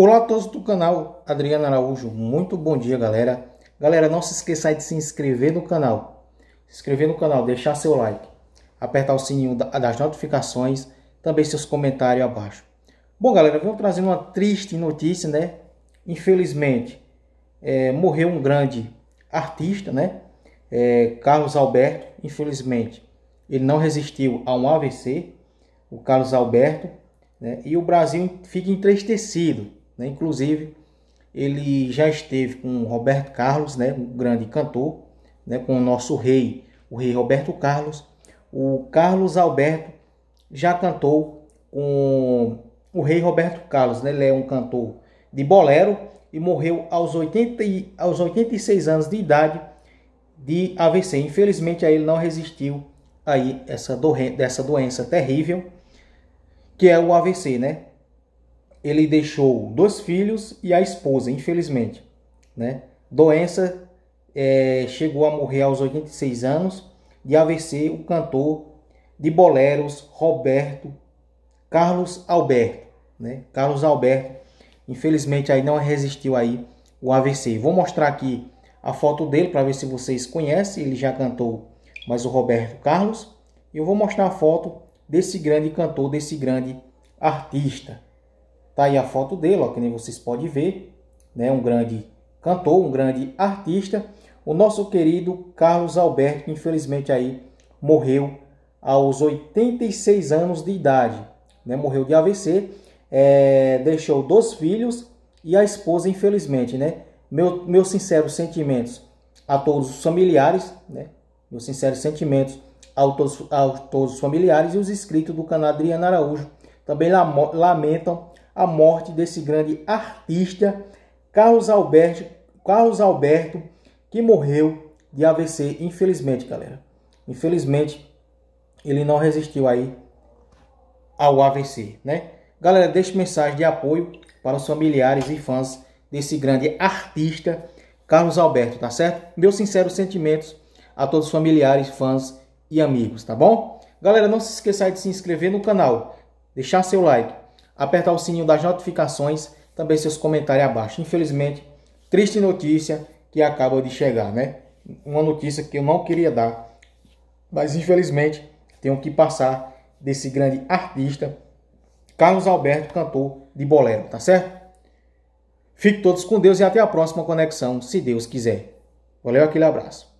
Olá a todos do canal Adriano Araújo, muito bom dia galera. Galera, não se esqueça de se inscrever no canal, se inscrever no canal, deixar seu like, apertar o sininho das notificações, também seus comentários abaixo. Bom galera, vou trazer uma triste notícia, né? Infelizmente, é, morreu um grande artista, né? É, Carlos Alberto, infelizmente, ele não resistiu a um AVC, o Carlos Alberto, né? e o Brasil fica entristecido né? Inclusive, ele já esteve com Roberto Carlos, né, um grande cantor, né, com o nosso rei, o rei Roberto Carlos. O Carlos Alberto já cantou com o rei Roberto Carlos, né? ele é um cantor de bolero e morreu aos, 80, aos 86 anos de idade de AVC. Infelizmente, aí ele não resistiu aí essa dessa doença terrível que é o AVC, né? ele deixou dois filhos e a esposa, infelizmente. Né? Doença é, chegou a morrer aos 86 anos de AVC o cantor de boleros Roberto Carlos Alberto. Né? Carlos Alberto, infelizmente aí não resistiu aí o AVC. Vou mostrar aqui a foto dele para ver se vocês conhecem. Ele já cantou, mas o Roberto Carlos. E eu vou mostrar a foto desse grande cantor, desse grande artista. Tá aí a foto dele, ó, que nem vocês podem ver, né? Um grande cantor, um grande artista. O nosso querido Carlos Alberto, que infelizmente aí morreu aos 86 anos de idade, né? Morreu de AVC, é, deixou dois filhos e a esposa, infelizmente, né? Meu, meus sinceros sentimentos a todos os familiares, né? Meus sinceros sentimentos a todos, a todos os familiares e os inscritos do canal Adriano Araújo também lamentam a morte desse grande artista Carlos Alberto, Carlos Alberto que morreu de AVC, infelizmente, galera. Infelizmente, ele não resistiu aí ao AVC, né? Galera, deixe mensagem de apoio para os familiares e fãs desse grande artista Carlos Alberto, tá certo? Meus sinceros sentimentos a todos os familiares, fãs e amigos, tá bom? Galera, não se esqueça de se inscrever no canal, deixar seu like apertar o sininho das notificações, também seus comentários abaixo. Infelizmente, triste notícia que acaba de chegar, né? Uma notícia que eu não queria dar, mas infelizmente tenho que passar desse grande artista, Carlos Alberto, cantor de bolero, tá certo? Fique todos com Deus e até a próxima conexão, se Deus quiser. Valeu, aquele abraço.